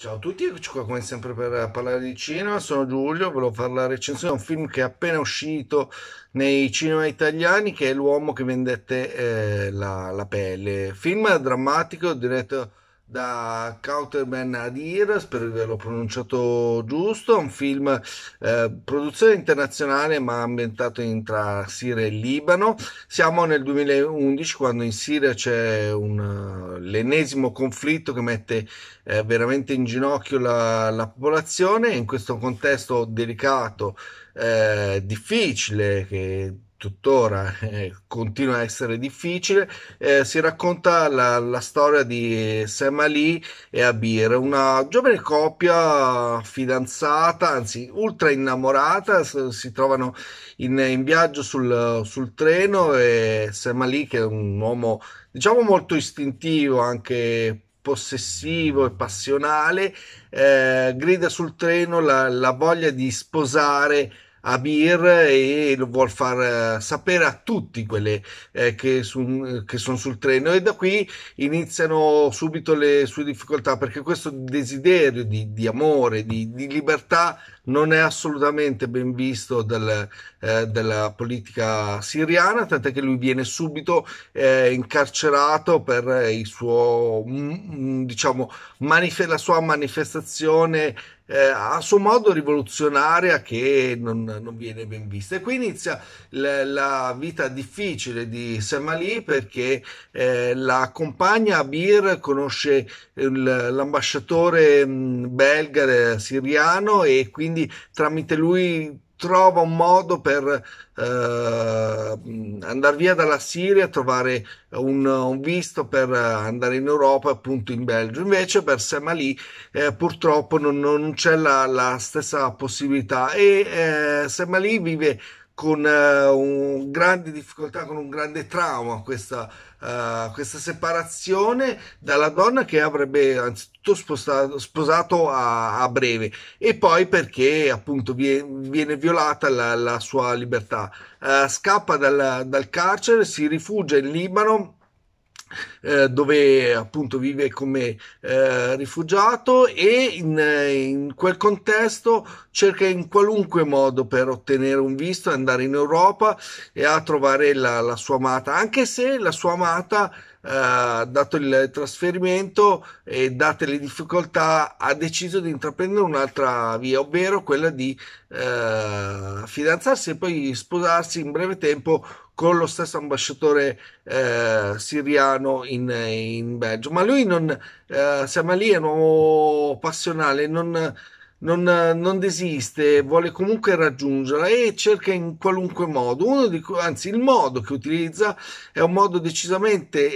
Ciao a tutti, eccoci qua come sempre per parlare di cinema, sono Giulio, volevo fare la recensione di un film che è appena uscito nei cinema italiani che è L'uomo che vendette eh, la, la, pelle, film drammatico diretto da Cauterman Adir, spero di averlo pronunciato giusto, è un film eh, produzione internazionale ma ambientato in, tra Siria e Libano. Siamo nel 2011 quando in Siria c'è un, eh, l'ennesimo conflitto che mette eh, veramente in ginocchio la, la popolazione in questo contesto delicato, eh, difficile, che tuttora eh, continua a essere difficile, eh, si racconta la, la, storia di Sam Ali e Abir, una giovane coppia fidanzata, anzi ultra innamorata, si trovano in, in viaggio sul, sul, treno e Sam Ali che è un uomo diciamo molto istintivo, anche possessivo e passionale, eh, grida sul treno la, la voglia di sposare Amir e lo vuol far eh, sapere a tutti quelli eh, che, su, che sono sul treno e da qui iniziano subito le sue difficoltà perché questo desiderio di, di amore, di, di libertà non è assolutamente ben visto del, eh, della politica siriana, tant'è che lui viene subito eh, incarcerato per eh, il suo, mm, mm, diciamo, manif- la sua manifestazione eh, a suo modo rivoluzionaria che non, non, viene ben vista. E qui inizia l- la vita difficile di Sam Ali perché eh, la compagna Abir conosce il, l'ambasciatore mm, belga eh, siriano e quindi quindi tramite lui trova un modo per eh, andare via dalla Siria, trovare un, un, visto per andare in Europa, appunto in Belgio. Invece per Semali eh, purtroppo non, non c'è la, la, stessa possibilità e eh, Sam vive con uh, grande difficoltà, con un grande trauma questa, uh, questa separazione dalla donna che avrebbe anzitutto spostato, sposato a, a, breve e poi perché appunto viene, viene violata la, la, sua libertà. Uh, scappa dal, dal carcere, si rifugia in Libano eh, dove appunto vive come eh, rifugiato e in, in, quel contesto cerca in qualunque modo per ottenere un visto, andare in Europa e a trovare la, la sua amata, anche se la sua amata eh, dato il trasferimento e date le difficoltà, ha deciso di intraprendere un'altra via, ovvero quella di uh, fidanzarsi e poi sposarsi in breve tempo con lo stesso ambasciatore uh, siriano in, in, Belgio. Ma lui non, siamo lì, è un uomo passionale, non non, non, desiste, vuole comunque raggiungerla e cerca in qualunque modo. Di, anzi, il modo che utilizza è un modo decisamente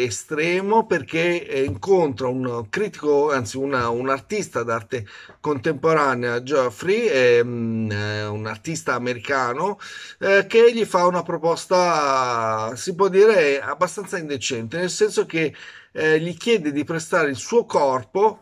eh, estremo perché eh, incontra un critico, anzi una, un artista d'arte contemporanea, Geoffrey, ehm, eh, un artista americano, eh, che gli fa una proposta, si può dire, abbastanza indecente, nel senso che eh, gli chiede di prestare il suo corpo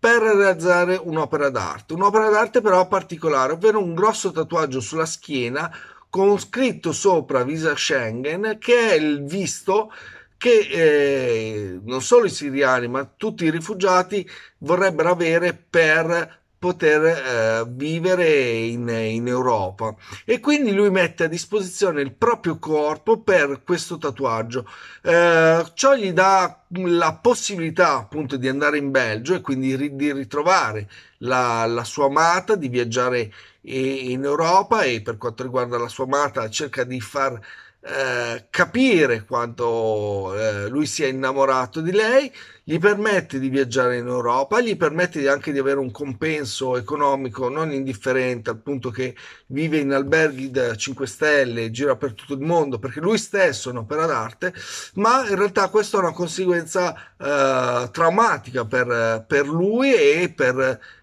per realizzare un'opera d'arte. Un'opera d'arte però particolare, ovvero un grosso tatuaggio sulla schiena con scritto sopra Visa Schengen, che è il visto che eh, non solo i siriani ma tutti i rifugiati vorrebbero avere per poter eh, vivere in, in, Europa e quindi lui mette a disposizione il proprio corpo per questo tatuaggio eh, ciò gli dà la possibilità appunto di andare in Belgio e quindi ri- di ritrovare la, la, sua amata di viaggiare eh, in Europa e per quanto riguarda la sua amata cerca di far eh, capire quanto eh, lui sia innamorato di lei, gli permette di viaggiare in Europa, gli permette anche di avere un compenso economico non indifferente, al punto che vive in alberghi da 5 stelle, gira per tutto il mondo, perché lui stesso è un'opera d'arte, ma in realtà questa è una conseguenza eh, traumatica per, per, lui e per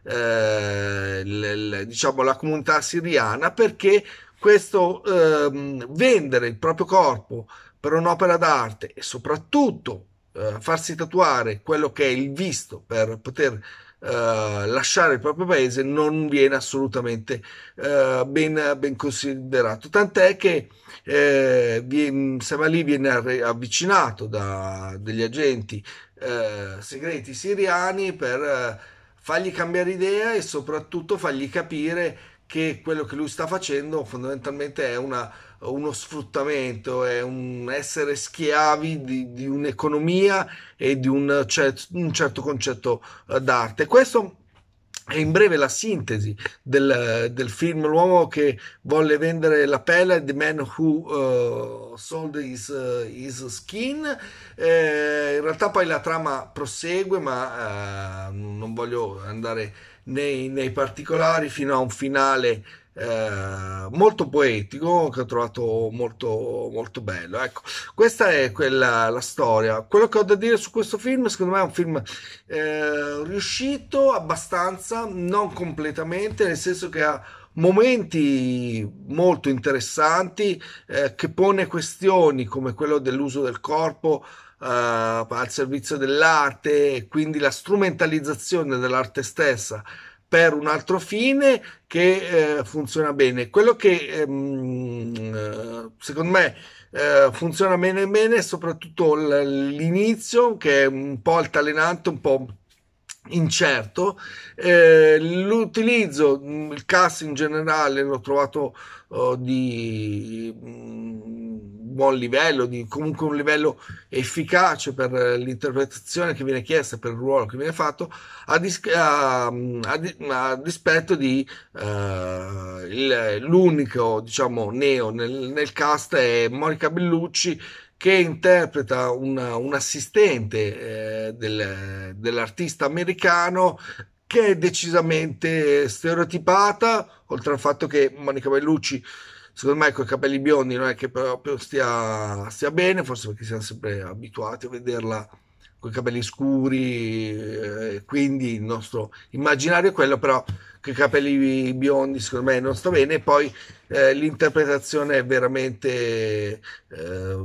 le, eh, le, diciamo, la comunità siriana, perché questo ehm, vendere il proprio corpo per un'opera d'arte e soprattutto eh, farsi tatuare quello che è il visto per poter eh, lasciare il proprio paese non viene assolutamente eh, ben, ben, considerato tant'è che eh, Samali viene avvicinato da degli agenti eh, segreti siriani per eh, fargli cambiare idea e soprattutto fargli capire che quello che lui sta facendo fondamentalmente è una, uno sfruttamento, è un essere schiavi di, di un'economia e di un, cer- un certo concetto eh, d'arte. Questo è in breve la sintesi del, del, film L'uomo che volle vendere la pelle, The Man Who uh, Sold His, uh, his Skin. Eh, in realtà poi la trama prosegue, ma uh, non voglio andare nei, nei particolari fino a un finale eh, molto poetico che ho trovato molto, molto bello. Ecco, questa è quella la storia. Quello che ho da dire su questo film, secondo me è un film eh, riuscito abbastanza, non completamente, nel senso che ha momenti molto interessanti eh, che pone questioni come quello dell'uso del corpo eh, al servizio dell'arte e quindi la strumentalizzazione dell'arte stessa per un altro fine che eh, funziona bene. Quello che ehm, eh, secondo me eh, funziona bene bene è soprattutto l'inizio che è un po' altalenante, un po' incerto. Eh, l'utilizzo, mm, il cast in generale l'ho trovato oh, di mm, buon livello, di comunque un livello efficace per l'interpretazione che viene chiesta, per il ruolo che viene fatto, a, dis- a, a, a dispetto di uh, il, l'unico, diciamo, neo nel, nel cast è Monica Bellucci che interpreta una, un assistente eh, del, dell'artista americano che è decisamente stereotipata, oltre al fatto che Monica Bellucci, secondo me, con i capelli biondi non è che proprio stia, stia bene, forse perché siamo sempre abituati a vederla con i capelli scuri, eh, quindi il nostro immaginario è quello, però i capelli biondi secondo me non sta bene poi eh, l'interpretazione è veramente eh,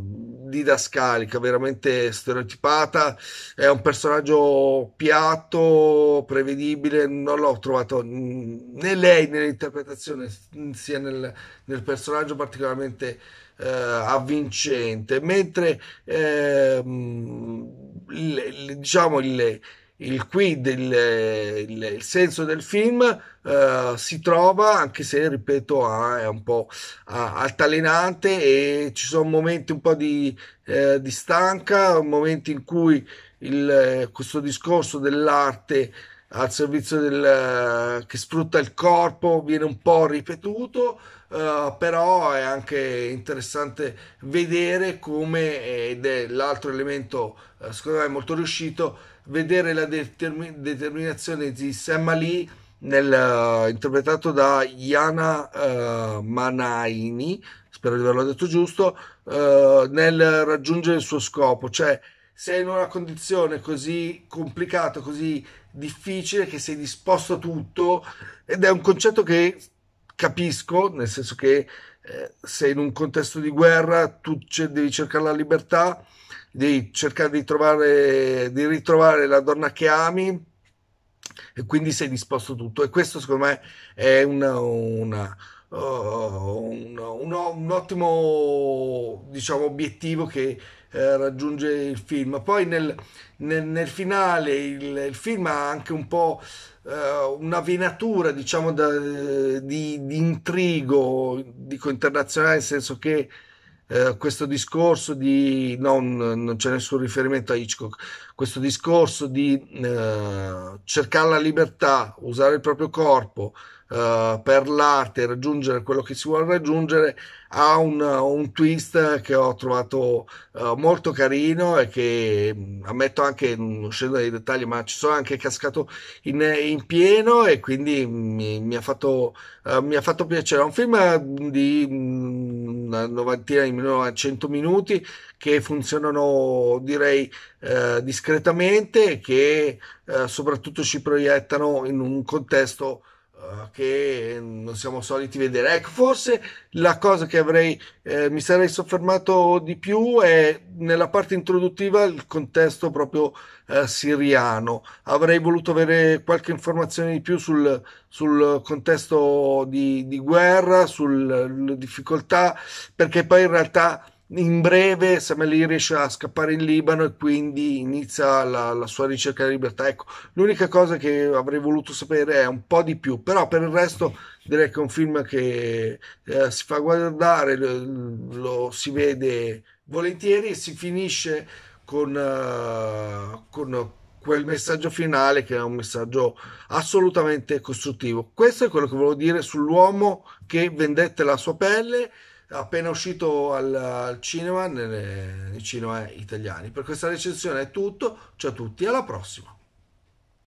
didascalica veramente stereotipata è un personaggio piatto prevedibile non l'ho trovato né lei nell'interpretazione sia nel, nel personaggio particolarmente eh, avvincente mentre il, ehm, diciamo il il quid, il, il, il senso del film eh, si trova, anche se, ripeto, ah, è un po' ah, altalenante e ci sono momenti un po' di, eh, di stanca, momenti in cui il, questo discorso dell'arte al servizio del, eh, che sfrutta il corpo viene un po' ripetuto. Eh, però è anche interessante vedere come, eh, ed è l'altro elemento uh, secondo me molto riuscito, vedere la determin- determinazione di Sam Ali nel, uh, interpretato da Iana Manaini, spero di averlo detto giusto, nel raggiungere il suo scopo, cioè sei in una condizione così complicata, così difficile, che sei disposto a tutto ed è un concetto che capisco, nel senso che eh, sei in un contesto di guerra, tu c- devi cercare la libertà, devi cercare di, trovare, di ritrovare la donna che ami e quindi sei disposto a tutto. E questo secondo me è una, una Uh, oh, un, un, un, ottimo diciamo, obiettivo che eh, raggiunge il film. Poi nel, nel, nel finale il, il, film ha anche un po' eh, una venatura, diciamo, da, di, di, intrigo, dico internazionale, nel senso che eh, questo discorso di non, non, c'è nessun riferimento a Hitchcock questo discorso di eh, cercare la libertà usare il proprio corpo eh, per l'arte raggiungere quello che si vuole raggiungere, ha un, un twist che ho trovato uh, molto carino e che mm, ammetto anche, mm, non scendo nei dettagli, ma ci sono anche cascato in, in pieno e quindi mi, mi, ha fatto, uh, mi, ha fatto, piacere. È un film mm, di una novantina di 100 minuti che funzionano direi eh, discretamente e che eh, soprattutto ci proiettano in un contesto Ah, che non siamo soliti vedere. Ecco, forse la cosa che avrei, eh, mi sarei soffermato di più è nella parte introduttiva il contesto proprio eh, siriano. Avrei voluto avere qualche informazione di più sul, sul contesto di, di guerra, sulle difficoltà, perché poi in realtà in breve Samelli riesce a scappare in Libano e quindi inizia la, la sua ricerca di libertà. Ecco, l'unica cosa che avrei voluto sapere è un po' di più, però per il resto direi che è un film che eh, si fa guardare, lo, lo, si vede volentieri e si finisce con, uh, con quel messaggio finale che è un messaggio assolutamente costruttivo. Questo è quello che volevo dire sull'uomo che vendette la sua pelle appena uscito al, al cinema, nei, nei cinema italiani. Per questa recensione è tutto, ciao a tutti, alla prossima!